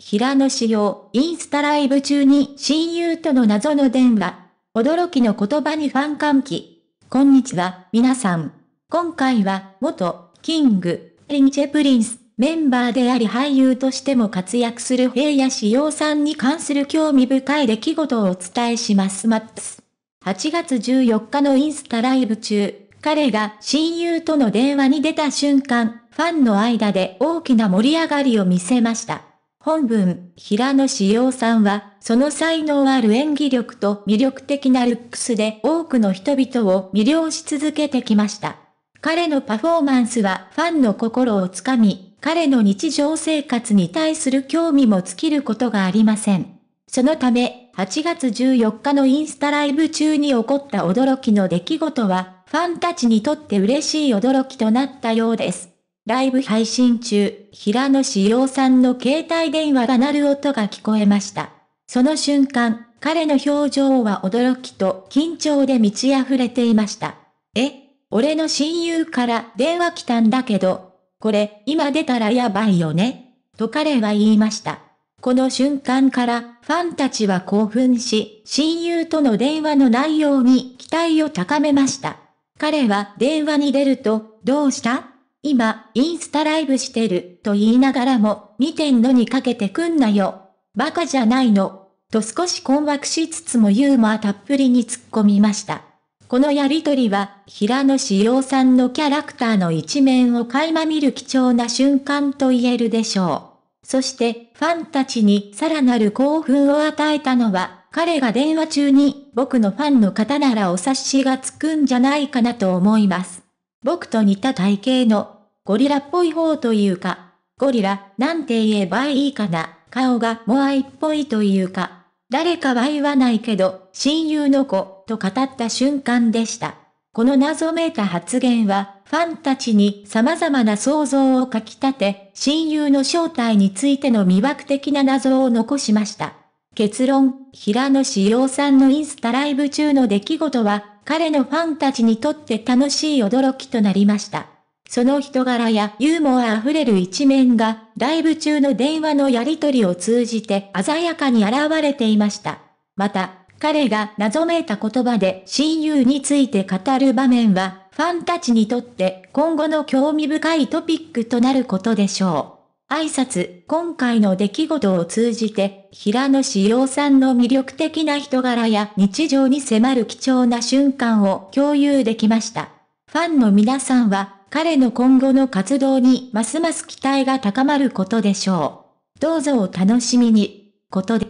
平野紫耀、インスタライブ中に親友との謎の電話。驚きの言葉にファン歓喜。こんにちは、皆さん。今回は、元、キング、リンチェプリンス、メンバーであり俳優としても活躍する平野紫耀さんに関する興味深い出来事をお伝えしますマッツ。8月14日のインスタライブ中、彼が親友との電話に出た瞬間、ファンの間で大きな盛り上がりを見せました。本文、平野志陽さんは、その才能ある演技力と魅力的なルックスで多くの人々を魅了し続けてきました。彼のパフォーマンスはファンの心をつかみ、彼の日常生活に対する興味も尽きることがありません。そのため、8月14日のインスタライブ中に起こった驚きの出来事は、ファンたちにとって嬉しい驚きとなったようです。ライブ配信中、平野志陽さんの携帯電話が鳴る音が聞こえました。その瞬間、彼の表情は驚きと緊張で満ち溢れていました。え俺の親友から電話来たんだけど、これ、今出たらやばいよねと彼は言いました。この瞬間からファンたちは興奮し、親友との電話の内容に期待を高めました。彼は電話に出ると、どうした今、インスタライブしてる、と言いながらも、見てんのにかけてくんなよ。バカじゃないの。と少し困惑しつつもユーモアたっぷりに突っ込みました。このやりとりは、平野志陽さんのキャラクターの一面を垣間見る貴重な瞬間と言えるでしょう。そして、ファンたちにさらなる興奮を与えたのは、彼が電話中に、僕のファンの方ならお察しがつくんじゃないかなと思います。僕と似た体型の、ゴリラっぽい方というか、ゴリラ、なんて言えばいいかな、顔がモアイっぽいというか、誰かは言わないけど、親友の子、と語った瞬間でした。この謎めいた発言は、ファンたちに様々な想像をかき立て、親友の正体についての魅惑的な謎を残しました。結論、平野志陽さんのインスタライブ中の出来事は、彼のファンたちにとって楽しい驚きとなりました。その人柄やユーモア溢れる一面が、ライブ中の電話のやり取りを通じて鮮やかに現れていました。また、彼が謎めいた言葉で親友について語る場面は、ファンたちにとって今後の興味深いトピックとなることでしょう。挨拶、今回の出来事を通じて、平野志陽さんの魅力的な人柄や日常に迫る貴重な瞬間を共有できました。ファンの皆さんは、彼の今後の活動にますます期待が高まることでしょう。どうぞお楽しみに。ことで